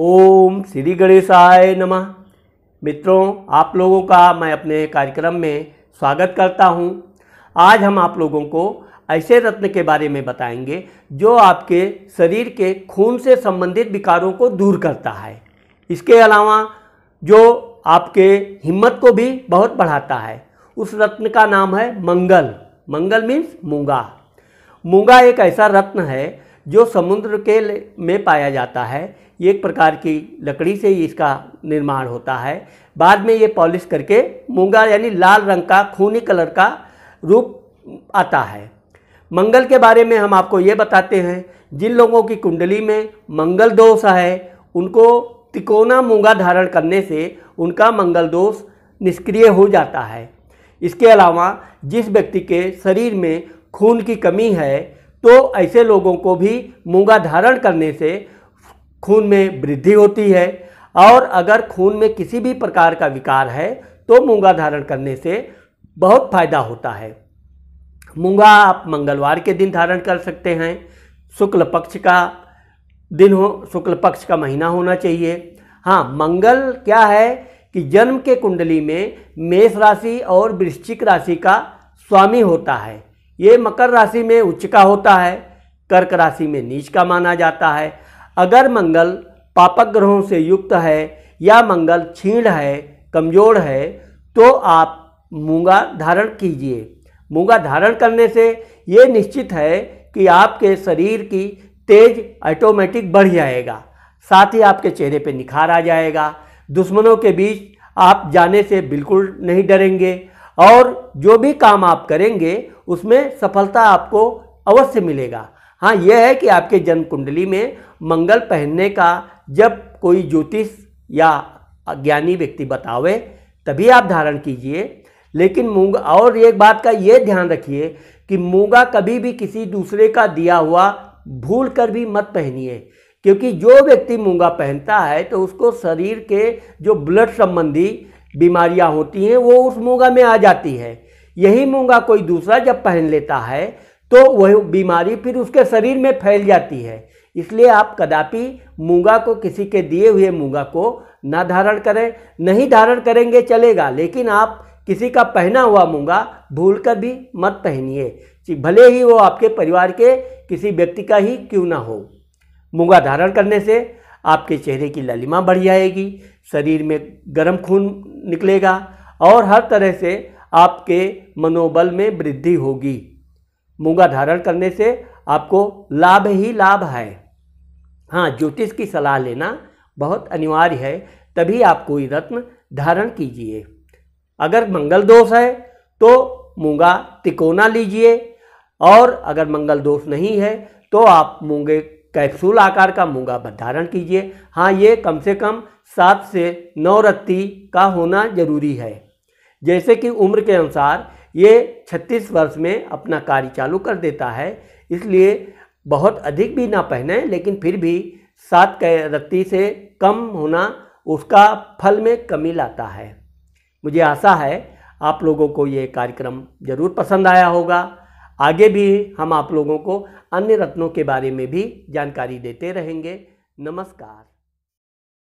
ओम श्री गणेशाय नमः मित्रों आप लोगों का मैं अपने कार्यक्रम में स्वागत करता हूं। आज हम आप लोगों को ऐसे रत्न के बारे में बताएंगे जो आपके शरीर के खून से संबंधित विकारों को दूर करता है इसके अलावा जो आपके हिम्मत को भी बहुत बढ़ाता है उस रत्न का नाम है मंगल मंगल मीन्स मूंगा मूंगा एक ऐसा रत्न है जो समुद्र के में पाया जाता है एक प्रकार की लकड़ी से ही इसका निर्माण होता है बाद में ये पॉलिश करके मूंगा यानी लाल रंग का खूनी कलर का रूप आता है मंगल के बारे में हम आपको ये बताते हैं जिन लोगों की कुंडली में मंगल दोष है उनको तिकोना मूंगा धारण करने से उनका मंगल दोष निष्क्रिय हो जाता है इसके अलावा जिस व्यक्ति के शरीर में खून की कमी है तो ऐसे लोगों को भी मूंगा धारण करने से खून में वृद्धि होती है और अगर खून में किसी भी प्रकार का विकार है तो मूंगा धारण करने से बहुत फायदा होता है मूंगा आप मंगलवार के दिन धारण कर सकते हैं शुक्ल पक्ष का दिन हो शुक्ल पक्ष का महीना होना चाहिए हाँ मंगल क्या है कि जन्म के कुंडली में मेष राशि और वृश्चिक राशि का स्वामी होता है ये मकर राशि में उच्च का होता है कर्क राशि में नीच का माना जाता है अगर मंगल पापक ग्रहों से युक्त है या मंगल छीण है कमजोर है तो आप मूंगा धारण कीजिए मूंगा धारण करने से ये निश्चित है कि आपके शरीर की तेज ऑटोमेटिक बढ़ जाएगा साथ ही आपके चेहरे पे निखार आ जाएगा दुश्मनों के बीच आप जाने से बिल्कुल नहीं डरेंगे और जो भी काम आप करेंगे उसमें सफलता आपको अवश्य मिलेगा हाँ यह है कि आपके जन्म कुंडली में मंगल पहनने का जब कोई ज्योतिष या अज्ञानी व्यक्ति बतावे तभी आप धारण कीजिए लेकिन मूंगा और एक बात का ये ध्यान रखिए कि मूंगा कभी भी किसी दूसरे का दिया हुआ भूल कर भी मत पहनिए क्योंकि जो व्यक्ति मूंगा पहनता है तो उसको शरीर के जो ब्लड संबंधी बीमारियां होती हैं वो उस मूंगा में आ जाती है यही मूंगा कोई दूसरा जब पहन लेता है तो वह बीमारी फिर उसके शरीर में फैल जाती है इसलिए आप कदापि मूंगा को किसी के दिए हुए मूंगा को ना धारण करें नहीं धारण करेंगे चलेगा लेकिन आप किसी का पहना हुआ मूंगा भूल कर भी मत पहनिए भले ही वो आपके परिवार के किसी व्यक्ति का ही क्यों ना हो मूंगा धारण करने से आपके चेहरे की ललिमा बढ़ जाएगी शरीर में गर्म खून निकलेगा और हर तरह से आपके मनोबल में वृद्धि होगी मूंगा धारण करने से आपको लाभ ही लाभ है हाँ ज्योतिष की सलाह लेना बहुत अनिवार्य है तभी आप कोई रत्न धारण कीजिए अगर मंगल दोष है तो मूंगा तिकोना लीजिए और अगर मंगल दोष नहीं है तो आप मूंगे कैप्सूल आकार का मूंगा धारण कीजिए हाँ ये कम से कम सात से नौ रत्ती का होना जरूरी है जैसे कि उम्र के अनुसार ये 36 वर्ष में अपना कार्य चालू कर देता है इसलिए बहुत अधिक भी ना पहने लेकिन फिर भी सात रत्ती से कम होना उसका फल में कमी लाता है मुझे आशा है आप लोगों को ये कार्यक्रम ज़रूर पसंद आया होगा आगे भी हम आप लोगों को अन्य रत्नों के बारे में भी जानकारी देते रहेंगे नमस्कार